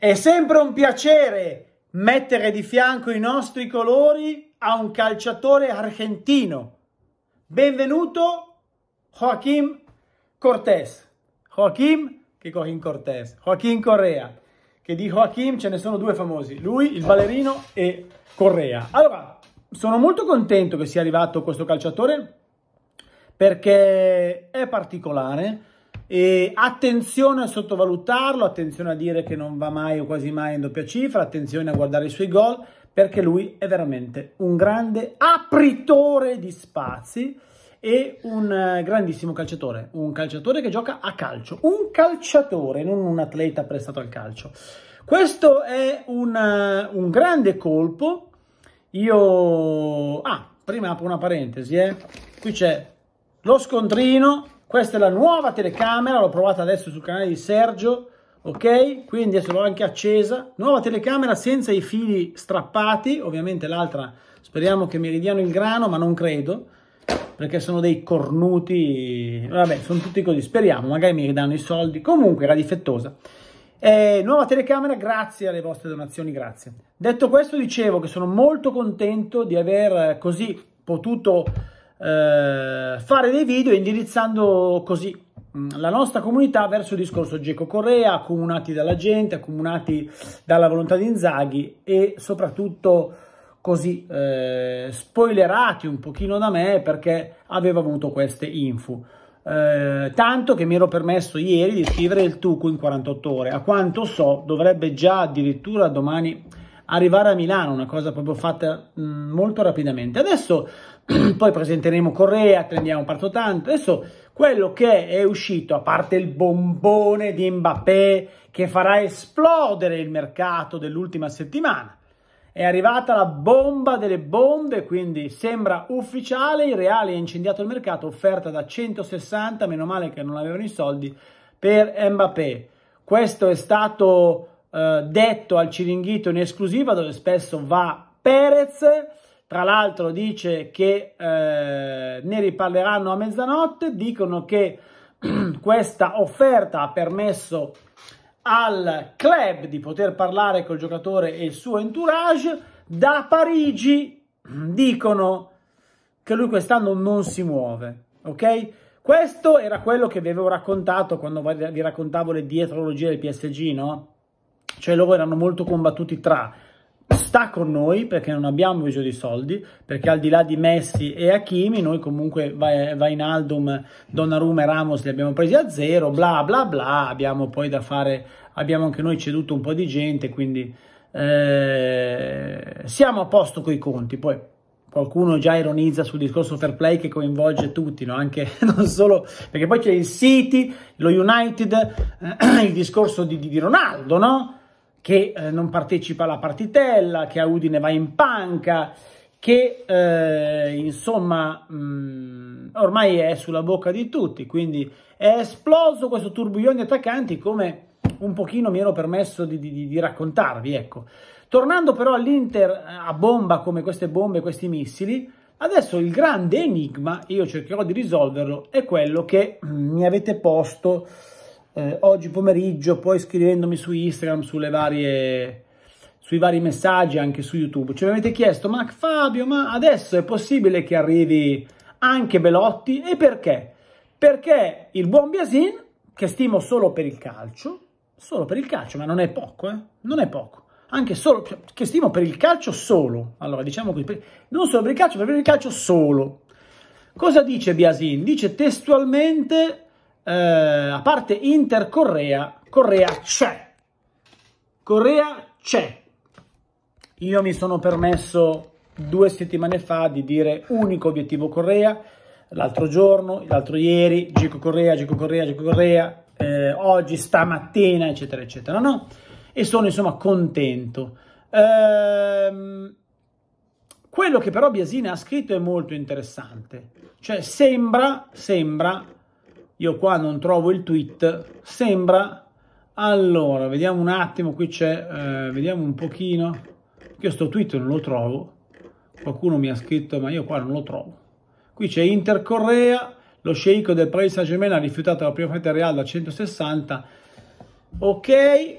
È sempre un piacere mettere di fianco i nostri colori a un calciatore argentino. Benvenuto Joaquim Cortés. Joaquim, che Joaquim Cortés, Joaquim Correa, che di Joaquim ce ne sono due famosi, lui, il ballerino e Correa. Allora, sono molto contento che sia arrivato questo calciatore perché è particolare, e attenzione a sottovalutarlo, attenzione a dire che non va mai o quasi mai in doppia cifra, attenzione a guardare i suoi gol perché lui è veramente un grande apritore di spazi e un eh, grandissimo calciatore, un calciatore che gioca a calcio, un calciatore, non un atleta prestato al calcio. Questo è un, eh, un grande colpo. Io... Ah, prima apro una parentesi, eh. Qui c'è lo scontrino questa è la nuova telecamera, l'ho provata adesso sul canale di Sergio, ok? Quindi adesso l'ho anche accesa. Nuova telecamera senza i fili strappati, ovviamente l'altra speriamo che mi ridiano il grano, ma non credo, perché sono dei cornuti, vabbè, sono tutti così, speriamo, magari mi ridanno i soldi. Comunque era difettosa. Eh, nuova telecamera, grazie alle vostre donazioni, grazie. Detto questo, dicevo che sono molto contento di aver eh, così potuto eh, fare dei video indirizzando così mm, la nostra comunità verso il discorso Geco Correa, accomunati dalla gente, accomunati dalla volontà di Inzaghi e soprattutto così eh, spoilerati un pochino da me perché avevo avuto queste info. Eh, tanto che mi ero permesso ieri di scrivere il Tucu in 48 ore. A quanto so, dovrebbe già addirittura domani arrivare a Milano, una cosa proprio fatta mh, mm, molto rapidamente. Adesso poi presenteremo Correa, attendiamo parto tanto. Adesso quello che è uscito, a parte il bombone di Mbappé che farà esplodere il mercato dell'ultima settimana, è arrivata la bomba delle bombe, quindi sembra ufficiale, il Reale ha incendiato il mercato, offerta da 160, meno male che non avevano i soldi, per Mbappé. Questo è stato eh, detto al Ciringhito in esclusiva, dove spesso va Perez, tra l'altro dice che eh, ne riparleranno a mezzanotte, dicono che questa offerta ha permesso al club di poter parlare col giocatore e il suo entourage. Da Parigi dicono che lui quest'anno non si muove, ok? Questo era quello che vi avevo raccontato quando vi raccontavo le dietrologie del PSG, no? Cioè loro erano molto combattuti tra sta con noi perché non abbiamo bisogno di soldi, perché al di là di Messi e Hakimi, noi comunque Vainaldum, Donnarumma e Ramos li abbiamo presi a zero, bla bla bla, abbiamo poi da fare, abbiamo anche noi ceduto un po' di gente, quindi eh, siamo a posto con i conti, poi qualcuno già ironizza sul discorso fair play che coinvolge tutti, no? Anche, non solo, perché poi c'è il City, lo United, eh, il discorso di, di Ronaldo, no? che eh, non partecipa alla partitella, che a Udine va in panca, che eh, insomma mh, mm, ormai è sulla bocca di tutti, quindi è esploso questo tourbillon di attaccanti come un pochino mi ero permesso di, di, di raccontarvi, ecco. Tornando però all'Inter eh, a bomba come queste bombe, questi missili, adesso il grande enigma, io cercherò di risolverlo, è quello che mm, mi avete posto eh, oggi pomeriggio, poi scrivendomi su Instagram, sulle varie sui vari messaggi anche su YouTube. Ci cioè, avete chiesto, ma Fabio, ma adesso è possibile che arrivi anche Belotti? E perché? Perché il buon Biasin, che stimo solo per il calcio, solo per il calcio, ma non è poco, eh? Non è poco. Anche solo, cioè, che stimo per il calcio solo. Allora, diciamo così, per, non solo per il calcio, ma per il calcio solo. Cosa dice Biasin? Dice testualmente eh, a parte Inter Correa, Correa c'è. Correa c'è. Io mi sono permesso due settimane fa di dire unico obiettivo Correa, l'altro giorno, l'altro ieri, Gico Correa, Gico Correa, Gico Correa, eh, oggi, stamattina, eccetera, eccetera, no? E sono insomma contento. Ehm, quello che però Biasina ha scritto è molto interessante, cioè sembra, sembra io qua non trovo il tweet, sembra, allora, vediamo un attimo, qui c'è, eh, vediamo un pochino, io sto tweet non lo trovo, qualcuno mi ha scritto ma io qua non lo trovo, qui c'è Intercorrea, lo sceicco del Paris Saint Germain ha rifiutato la prima fetta reale da 160, ok,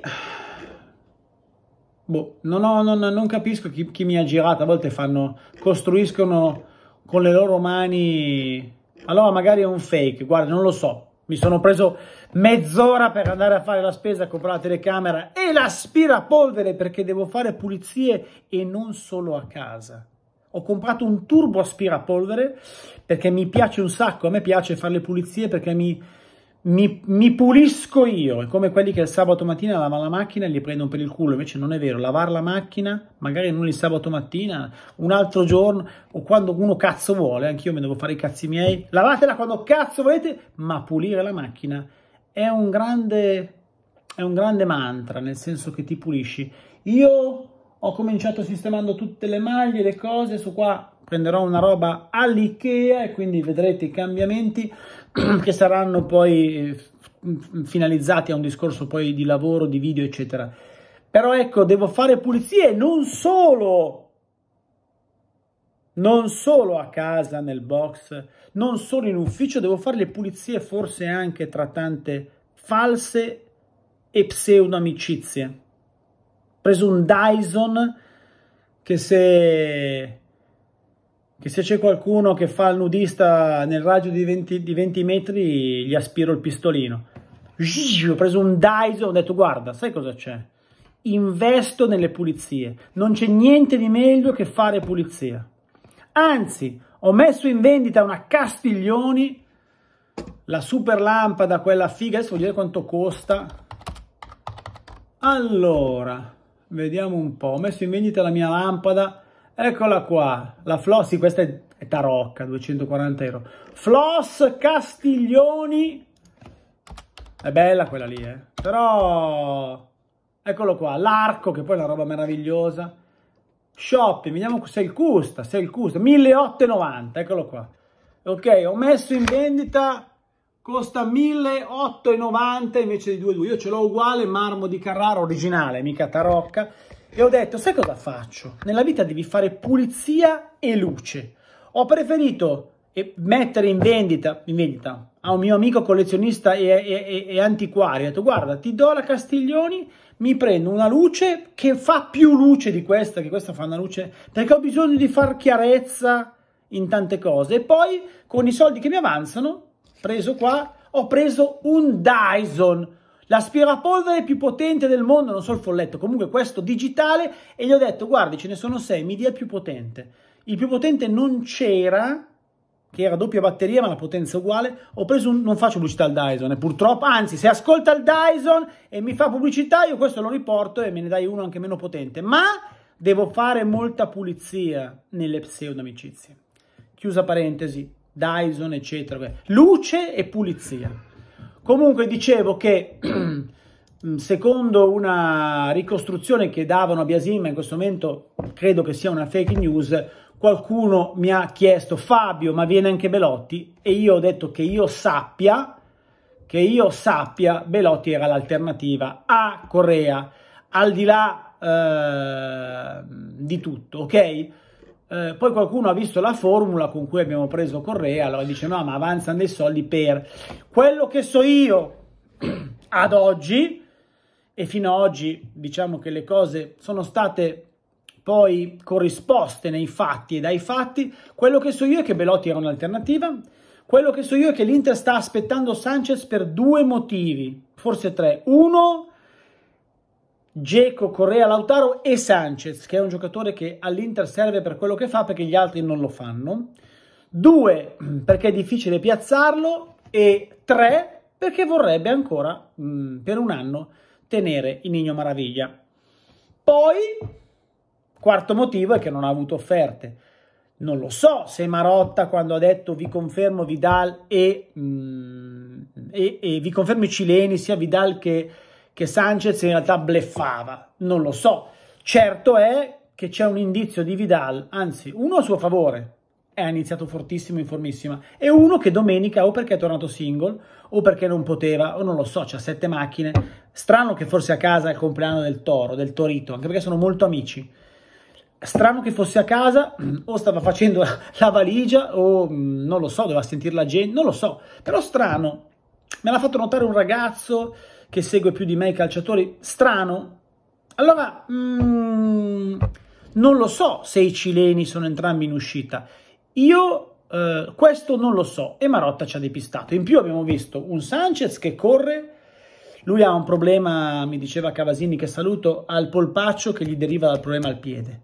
boh, non, ho, non, non capisco chi, chi mi ha girato, a volte fanno, costruiscono con le loro mani allora magari è un fake, guarda, non lo so. Mi sono preso mezz'ora per andare a fare la spesa, comprare la telecamera e l'aspirapolvere perché devo fare pulizie e non solo a casa. Ho comprato un turbo aspirapolvere perché mi piace un sacco, a me piace fare le pulizie perché mi mi, mi, pulisco io. È come quelli che il sabato mattina lavano la macchina e li prendono per il culo. Invece non è vero, lavare la macchina, magari non il sabato mattina, un altro giorno o quando uno cazzo vuole, anch'io mi devo fare i cazzi miei. Lavatela quando cazzo volete, ma pulire la macchina è un grande, è un grande mantra, nel senso che ti pulisci. Io ho cominciato sistemando tutte le maglie, le cose, su qua prenderò una roba all'IKEA e quindi vedrete i cambiamenti che saranno poi eh, finalizzati a un discorso poi di lavoro, di video, eccetera. Però ecco, devo fare pulizie non solo non solo a casa, nel box, non solo in ufficio, devo fare le pulizie forse anche tra tante false e pseudo amicizie. Ho preso un Dyson che se che se c'è qualcuno che fa il nudista nel raggio di 20, di 20 metri gli aspiro il pistolino. Ho preso un Dyson e ho detto guarda, sai cosa c'è? Investo nelle pulizie. Non c'è niente di meglio che fare pulizia. Anzi, ho messo in vendita una Castiglioni, la super lampada, quella figa, adesso voglio vedere quanto costa. Allora, vediamo un po', ho messo in vendita la mia lampada Eccola qua, la Floss, sì, questa è, tarocca, 240 euro. Floss Castiglioni, è bella quella lì, eh. Però, eccolo qua, l'arco, che poi è una roba meravigliosa. Shopping, vediamo se il custa, se il custa, 1890, eccolo qua. Ok, ho messo in vendita costa 1890 invece di 2,2 io ce l'ho uguale marmo di Carrara originale mica tarocca e ho detto, sai cosa faccio? Nella vita devi fare pulizia e luce. Ho preferito eh, mettere in vendita, in vendita a un mio amico collezionista e, e, e antiquario, ho detto guarda ti do la Castiglioni, mi prendo una luce che fa più luce di questa, che questa fa una luce, perché ho bisogno di far chiarezza in tante cose. E poi con i soldi che mi avanzano, preso qua, ho preso un Dyson l'aspirapolvere più potente del mondo, non so il folletto, comunque questo digitale, e gli ho detto, guardi, ce ne sono sei, mi dia il più potente. Il più potente non c'era, che era doppia batteria ma la potenza è uguale, ho preso un, non faccio pubblicità al Dyson, e eh, purtroppo, anzi se ascolta il Dyson e mi fa pubblicità io questo lo riporto e me ne dai uno anche meno potente, ma devo fare molta pulizia nelle pseudo amicizie. Chiusa parentesi, Dyson eccetera, luce e pulizia. Comunque dicevo che mm, secondo una ricostruzione che davano a Biasim, in questo momento credo che sia una fake news, qualcuno mi ha chiesto Fabio ma viene anche Belotti e io ho detto che io sappia, che io sappia Belotti era l'alternativa a Correa, al di là eh, di tutto, ok? Eh, poi qualcuno ha visto la formula con cui abbiamo preso Correa, allora dice no, ma avanzano dei soldi per quello che so io ad oggi e fino ad oggi diciamo che le cose sono state poi corrisposte nei fatti e dai fatti, quello che so io è che Belotti era un'alternativa, quello che so io è che l'Inter sta aspettando Sanchez per due motivi, forse tre. Uno, Geco, Correa, Lautaro e Sanchez, che è un giocatore che all'Inter serve per quello che fa perché gli altri non lo fanno. Due, perché è difficile piazzarlo. E tre, perché vorrebbe ancora mh, mm, per un anno tenere Inigno Maraviglia. Poi, quarto motivo è che non ha avuto offerte. Non lo so se Marotta quando ha detto vi confermo Vidal e, mh, mm, e, e vi confermo i cileni, sia Vidal che che Sanchez in realtà bleffava, non lo so. Certo è che c'è un indizio di Vidal, anzi uno a suo favore, è iniziato fortissimo in e uno che domenica o perché è tornato single o perché non poteva, o non lo so, c'ha sette macchine. Strano che fosse a casa è il compleanno del Toro, del Torito, anche perché sono molto amici. Strano che fosse a casa o stava facendo la valigia o mm, non lo so, doveva sentire la gente, non lo so. Però strano, me l'ha fatto notare un ragazzo che segue più di me i calciatori? Strano. Allora, mm, non lo so se i cileni sono entrambi in uscita. Io eh, questo non lo so e Marotta ci ha depistato. In più abbiamo visto un Sanchez che corre, lui ha un problema, mi diceva Cavasini che saluto, al polpaccio che gli deriva dal problema al piede.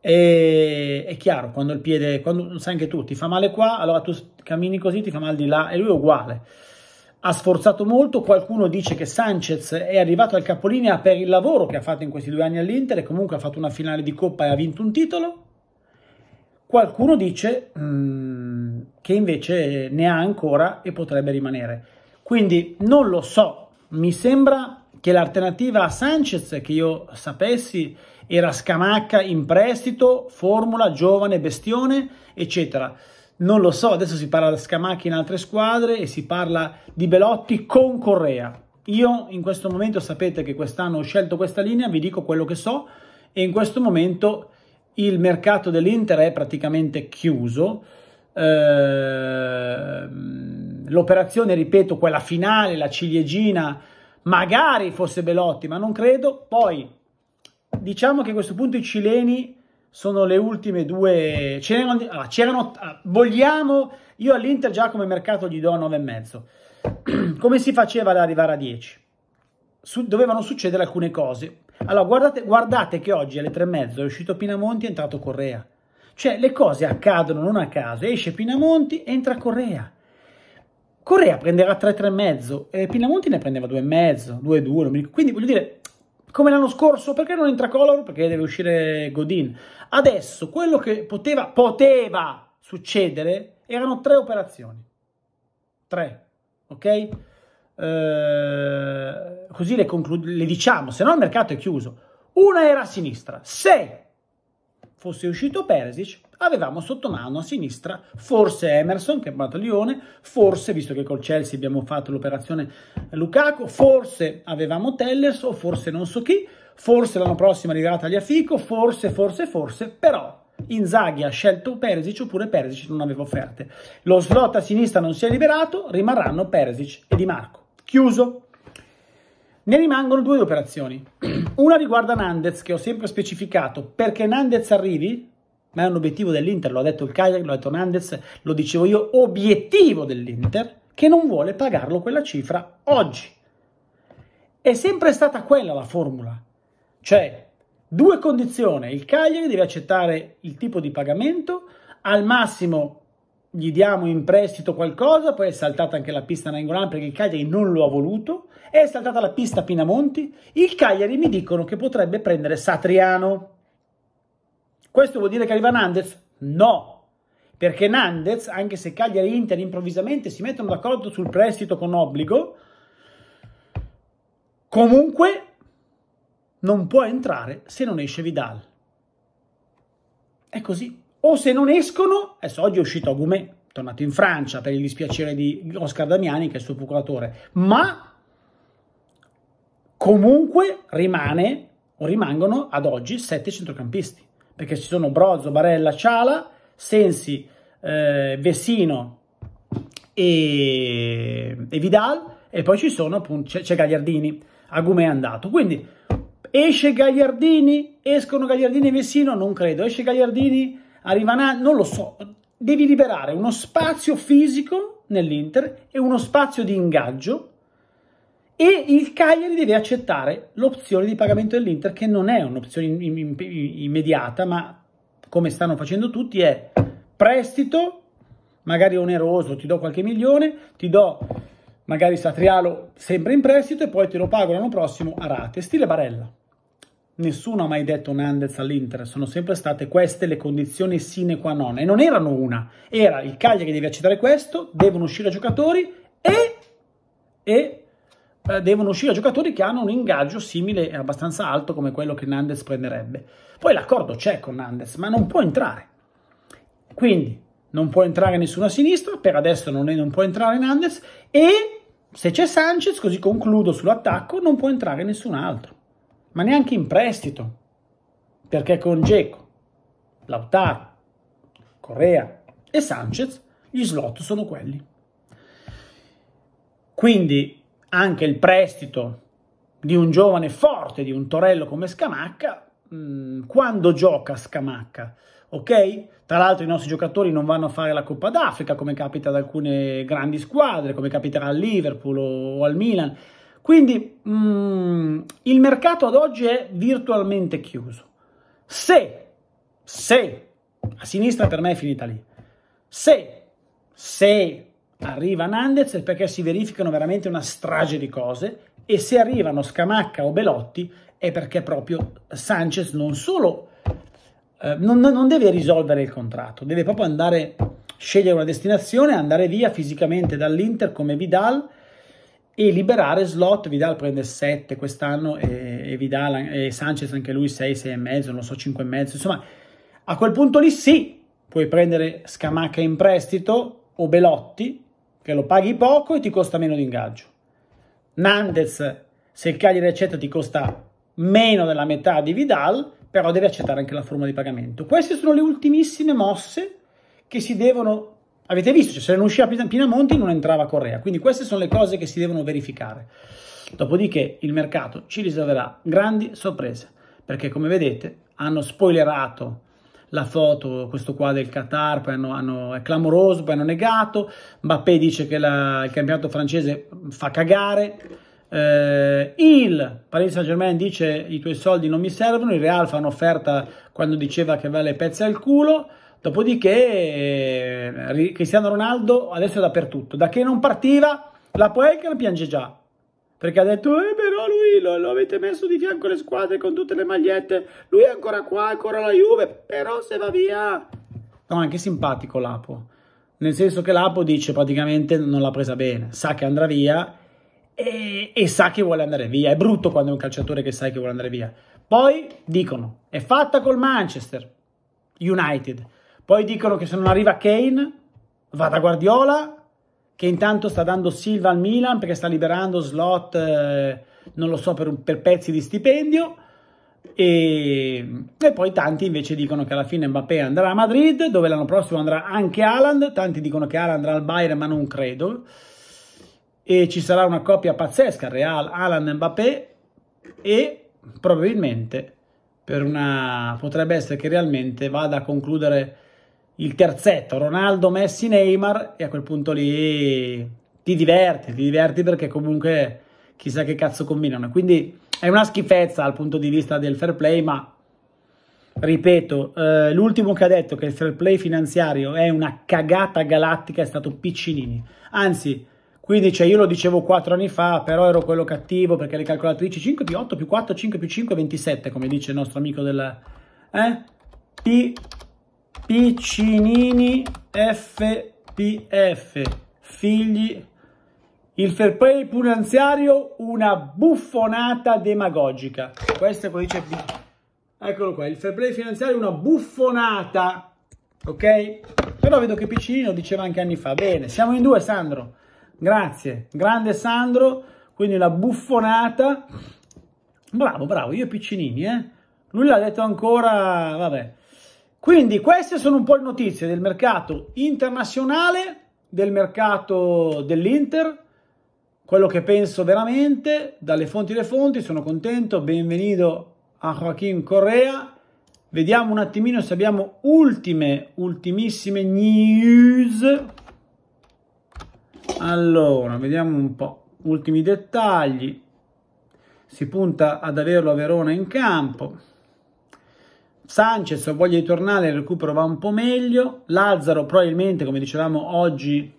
E, è chiaro, quando il piede, quando, sai anche tu, ti fa male qua, allora tu cammini così, ti fa male di là, e lui è uguale ha sforzato molto, qualcuno dice che Sanchez è arrivato al capolinea per il lavoro che ha fatto in questi due anni all'Inter e comunque ha fatto una finale di Coppa e ha vinto un titolo, qualcuno dice mh, mm, che invece ne ha ancora e potrebbe rimanere. Quindi non lo so, mi sembra che l'alternativa a Sanchez, che io sapessi, era Scamacca in prestito, formula, giovane, bestione, eccetera non lo so, adesso si parla di Scamacchi in altre squadre e si parla di Belotti con Correa. Io in questo momento sapete che quest'anno ho scelto questa linea, vi dico quello che so e in questo momento il mercato dell'Inter è praticamente chiuso. Ehm, l'operazione, ripeto, quella finale, la ciliegina, magari fosse Belotti, ma non credo. Poi diciamo che a questo punto i cileni sono le ultime due. C'erano, ah, c'erano ah, vogliamo. Io all'Inter già come mercato gli do 9,5. come si faceva ad arrivare a 10? Su, dovevano succedere alcune cose. Allora, guardate, guardate che oggi alle 3,5 è uscito Pinamonti e è entrato Correa. Cioè, le cose accadono non a caso. Esce Pinamonti, entra Correa. Correa prenderà 3,3,5 e eh, Pinamonti ne prendeva 2,5, 2,2. Quindi, voglio dire, come l'anno scorso, perché non entra Color? Perché deve uscire Godin. Adesso quello che poteva, poteva succedere erano tre operazioni. Tre, ok? Eh, così le, conclu- le diciamo, se no il mercato è chiuso. Una era a sinistra. Se fosse uscito Perisic, avevamo sotto mano a sinistra forse Emerson che è andato a Lione, forse, visto che col Chelsea abbiamo fatto l'operazione Lukaku, forse avevamo Tellers o forse non so chi, forse l'anno prossimo arriverà Tagliafico, forse, forse, forse, però Inzaghi ha scelto Perisic oppure Perisic non aveva offerte. Lo slot a sinistra non si è liberato, rimarranno Perisic e Di Marco. Chiuso. Ne rimangono due operazioni. Una riguarda Nandez, che ho sempre specificato, perché Nandez arrivi, ma è un obiettivo dell'Inter, lo ha detto il Cagliari, lo ha detto Nandez, lo dicevo io, obiettivo dell'Inter, che non vuole pagarlo quella cifra oggi. È sempre stata quella la formula. Cioè, due condizioni, il Cagliari deve accettare il tipo di pagamento, al massimo gli diamo in prestito qualcosa, poi è saltata anche la pista Nangolan perché il Cagliari non lo ha voluto, è saltata la pista Pinamonti, il Cagliari mi dicono che potrebbe prendere Satriano. Questo vuol dire che arriva Nandez? No, perché Nandez, anche se Cagliari e Inter improvvisamente si mettono d'accordo sul prestito con obbligo, comunque non può entrare se non esce Vidal. È così o se non escono, adesso oggi è uscito Agumet, tornato in Francia per il dispiacere di Oscar Damiani che è il suo procuratore, ma comunque rimane o rimangono ad oggi sette centrocampisti, perché ci sono Brozzo, Barella, Ciala, Sensi, eh, Vesino e, e, Vidal e poi ci sono appunto c'è Gagliardini, Agume è andato. Quindi esce Gagliardini, escono Gagliardini e Vesino, non credo, esce Gagliardini Arrivana, non lo so, devi liberare uno spazio fisico nell'Inter e uno spazio di ingaggio e il Cagliari deve accettare l'opzione di pagamento dell'Inter che non è un'opzione immediata ma come stanno facendo tutti è prestito magari oneroso ti do qualche milione ti do magari Satrialo sempre in prestito e poi te lo pago l'anno prossimo a rate stile Barella Nessuno ha mai detto Nandez all'Inter, sono sempre state queste le condizioni sine qua non. E non erano una, era il Cagliari deve accettare questo, devono uscire giocatori e, e eh, devono uscire giocatori che hanno un ingaggio simile e abbastanza alto come quello che Nandez prenderebbe. Poi l'accordo c'è con Nandez, ma non può entrare. Quindi non può entrare nessuno a sinistra, per adesso non, è, non può entrare Nandez e se c'è Sanchez, così concludo sull'attacco, non può entrare nessun altro ma neanche in prestito, perché con Geco, Lautaro, Correa e Sanchez gli slot sono quelli. Quindi anche il prestito di un giovane forte, di un torello come Scamacca, mm, quando gioca Scamacca, ok? Tra l'altro i nostri giocatori non vanno a fare la Coppa d'Africa come capita ad alcune grandi squadre, come capiterà al Liverpool o al Milan, quindi mh, mm, il mercato ad oggi è virtualmente chiuso. Se, se, a sinistra per me è finita lì, se, se arriva Nandez è perché si verificano veramente una strage di cose e se arrivano Scamacca o Belotti è perché proprio Sanchez non solo eh, non, non, deve risolvere il contratto, deve proprio andare, scegliere una destinazione, andare via fisicamente dall'Inter come Vidal e liberare slot. Vidal prende 7 quest'anno e, e, Vidal, e Sanchez anche lui 6, 6,5, non so, 5,5. Insomma, a quel punto lì sì, puoi prendere Scamacca in prestito o Belotti, che lo paghi poco e ti costa meno di ingaggio. Nandez, se il Cagliari accetta, ti costa meno della metà di Vidal, però devi accettare anche la forma di pagamento. Queste sono le ultimissime mosse che si devono Avete visto? Cioè, se non usciva Pinamonti non entrava Correa. Quindi queste sono le cose che si devono verificare. Dopodiché il mercato ci riserverà grandi sorprese, perché come vedete hanno spoilerato la foto, questo qua del Qatar, poi hanno, hanno, è clamoroso, poi hanno negato, Mbappé dice che la, il campionato francese fa cagare, eh, il Paris Saint Germain dice i tuoi soldi non mi servono, il Real fa un'offerta quando diceva che aveva le pezze al culo, Dopodiché eh, Cristiano Ronaldo adesso è dappertutto. Da che non partiva, la Poelker piange già. Perché ha detto, eh, però lui lo, lo, avete messo di fianco alle squadre con tutte le magliette. Lui è ancora qua, ancora la Juve, però se va via. No, è anche simpatico Lapo. Nel senso che Lapo dice praticamente non l'ha presa bene. Sa che andrà via e, e sa che vuole andare via. È brutto quando è un calciatore che sai che vuole andare via. Poi dicono, è fatta col Manchester United poi dicono che se non arriva Kane, va da Guardiola, che intanto sta dando Silva al Milan perché sta liberando slot, eh, non lo so, per, per pezzi di stipendio. E, e, poi tanti invece dicono che alla fine Mbappé andrà a Madrid, dove l'anno prossimo andrà anche Haaland, tanti dicono che Haaland andrà al Bayern, ma non credo. E ci sarà una coppia pazzesca, Real, Haaland e Mbappé, e probabilmente una, potrebbe essere che realmente vada a concludere il terzetto Ronaldo, Messi, Neymar e a quel punto lì ti diverti, ti diverti perché comunque chissà che cazzo combinano. Quindi è una schifezza dal punto di vista del fair play, ma ripeto, eh, l'ultimo che ha detto che il fair play finanziario è una cagata galattica è stato Piccinini. Anzi, qui dice, io lo dicevo quattro anni fa, però ero quello cattivo perché le calcolatrici 5 più 8 più 4, 5 più 5, 27, come dice il nostro amico del... Eh? Piccinini FPF, figli. Il fair play finanziario, una buffonata demagogica. Questo è quello che dice... Eccolo qua, il fair play finanziario, è una buffonata, ok? Però vedo che Piccinino diceva anche anni fa. Bene, siamo in due, Sandro. Grazie, grande Sandro, quindi una buffonata. Bravo, bravo, io Piccinini, eh? Lui l'ha detto ancora, vabbè. Quindi queste sono un po' le notizie del mercato internazionale, del mercato dell'Inter, quello che penso veramente, dalle fonti alle fonti, sono contento, benvenuto a Joaquin Correa. Vediamo un attimino se abbiamo ultime, ultimissime news. Allora, vediamo un po', ultimi dettagli. Si punta ad averlo a Verona in campo. Sanchez voglia di tornare, il recupero va un po' meglio. Lazzaro probabilmente, come dicevamo oggi,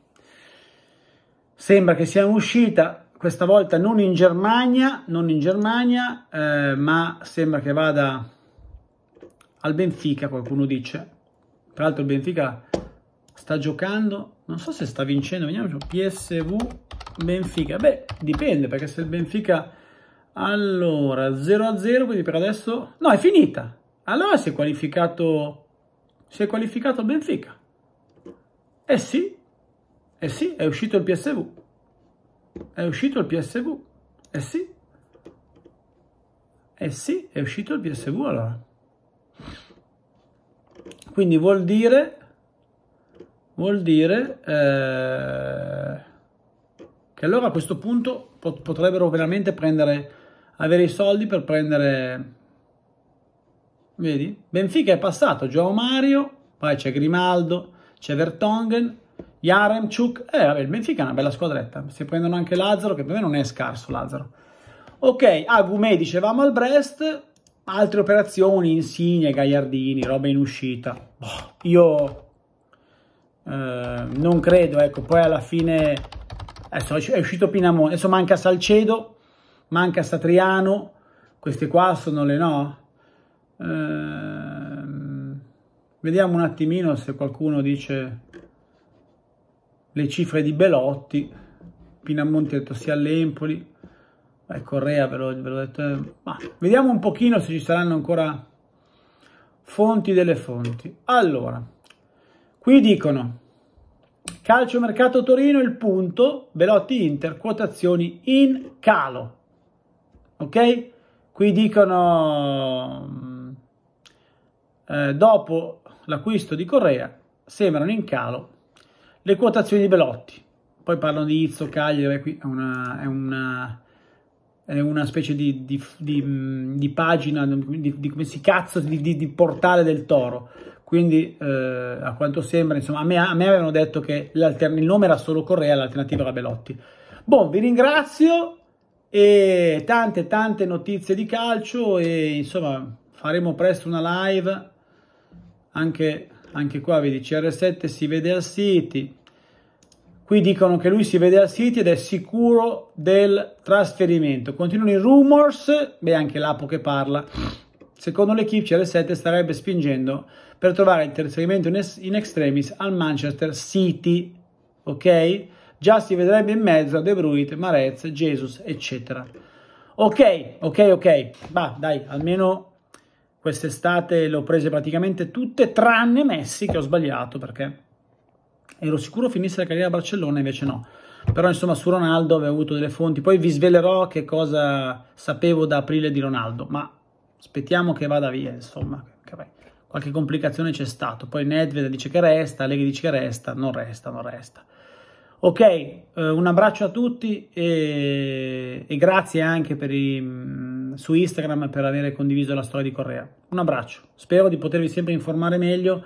sembra che sia uscita. Questa volta non in Germania, non in Germania eh, ma sembra che vada al Benfica, qualcuno dice. Tra l'altro il Benfica sta giocando, non so se sta vincendo, vediamo, PSV Benfica. Beh, dipende, perché se il Benfica... Allora, 0 0, quindi per adesso... No, è finita! Allora si è qualificato, si è qualificato Benfica. Eh sì, eh sì, è uscito il PSV. È uscito il PSV. Eh sì. Eh sì, è uscito il PSV allora. Quindi vuol dire vuol dire eh, che allora a questo punto potrebbero veramente prendere avere i soldi per prendere vedi? Benfica è passato, Joao Mario, poi c'è Grimaldo, c'è Vertongen, Jaremchuk, eh vabbè, il Benfica è una bella squadretta, si prendono anche Lazzaro, che per me non è scarso Lazzaro. Ok, Agumè dicevamo al Brest, altre operazioni, Insigne, Gagliardini, roba in uscita. Boh, io eh, non credo, ecco, poi alla fine adesso è uscito Pinamone, adesso manca Salcedo, manca Satriano, queste qua sono le no? Ehm, vediamo un attimino se qualcuno dice le cifre di Belotti. Pinamonti ha detto sia all'Empoli. Beh, Correa ve l'ho, detto. Eh, ma vediamo un pochino se ci saranno ancora fonti delle fonti. Allora, qui dicono calcio mercato Torino il punto, Belotti Inter, quotazioni in calo. Ok? Qui dicono eh, dopo l'acquisto di Correa sembrano in calo le quotazioni di Belotti. Poi parlano di Izzo, Cagliari, è una, è una, è una specie di, di, di, di pagina, di, come si cazzo, di, portale del toro. Quindi eh, a quanto sembra, insomma, a me, a me avevano detto che il nome era solo Correa, l'alternativa era Belotti. Boh, vi ringrazio e tante tante notizie di calcio e insomma faremo presto una live anche, anche qua vedi CR7 si vede al City qui dicono che lui si vede al City ed è sicuro del trasferimento continuano i rumors beh anche l'Apo che parla secondo l'equipe CR7 starebbe spingendo per trovare il trasferimento in extremis al Manchester City ok? già si vedrebbe in mezzo a De Bruyne, Marez, Jesus eccetera ok ok ok va dai almeno Quest'estate le ho prese praticamente tutte, tranne Messi, che ho sbagliato perché ero sicuro finisse la carriera a Barcellona, invece no. Però insomma su Ronaldo avevo avuto delle fonti, poi vi svelerò che cosa sapevo da aprile di Ronaldo, ma aspettiamo che vada via, insomma, qualche complicazione c'è stato. Poi Nedved dice che resta, Leghi dice che resta, non resta, non resta. Ok, eh, un abbraccio a tutti e, e grazie anche per i su Instagram per aver condiviso la storia di Correa. Un abbraccio, spero di potervi sempre informare meglio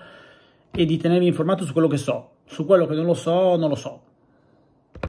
e di tenervi informato su quello che so, su quello che non lo so, non lo so.